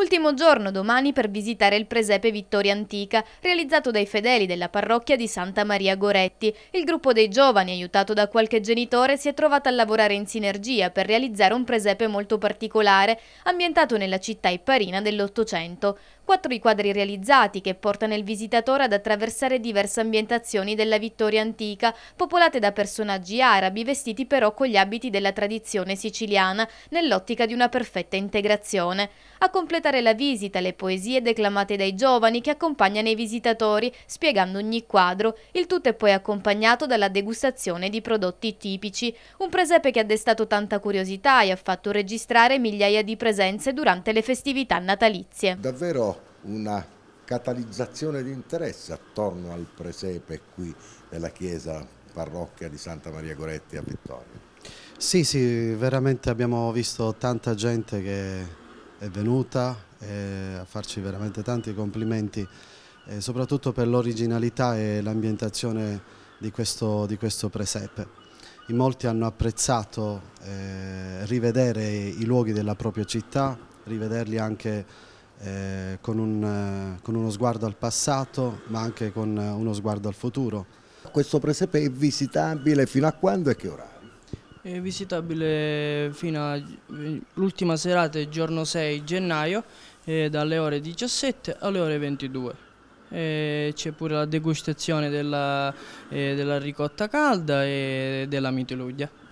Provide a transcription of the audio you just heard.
Ultimo giorno domani per visitare il presepe Vittoria Antica, realizzato dai fedeli della parrocchia di Santa Maria Goretti. Il gruppo dei giovani, aiutato da qualche genitore, si è trovato a lavorare in sinergia per realizzare un presepe molto particolare, ambientato nella città ipparina dell'Ottocento. Quattro i quadri realizzati che portano il visitatore ad attraversare diverse ambientazioni della Vittoria Antica, popolate da personaggi arabi vestiti però con gli abiti della tradizione siciliana, nell'ottica di una perfetta integrazione. A completare aumentare la visita alle poesie declamate dai giovani che accompagnano i visitatori, spiegando ogni quadro. Il tutto è poi accompagnato dalla degustazione di prodotti tipici. Un presepe che ha destato tanta curiosità e ha fatto registrare migliaia di presenze durante le festività natalizie. Davvero una catalizzazione di interesse attorno al presepe qui della chiesa parrocchia di Santa Maria Goretti a Vittoria. Sì, sì, veramente abbiamo visto tanta gente che è venuta eh, a farci veramente tanti complimenti, eh, soprattutto per l'originalità e l'ambientazione di, di questo, presepe. In molti hanno apprezzato eh, rivedere i luoghi della propria città, rivederli anche eh, con, un, eh, con uno sguardo al passato, ma anche con eh, uno sguardo al futuro. Questo presepe è visitabile fino a quando e che orario? È visitabile fino all'ultima serata, giorno 6 gennaio, eh, dalle ore 17 alle ore 22. Eh, C'è pure la degustazione della, eh, della ricotta calda e della mitelluglia.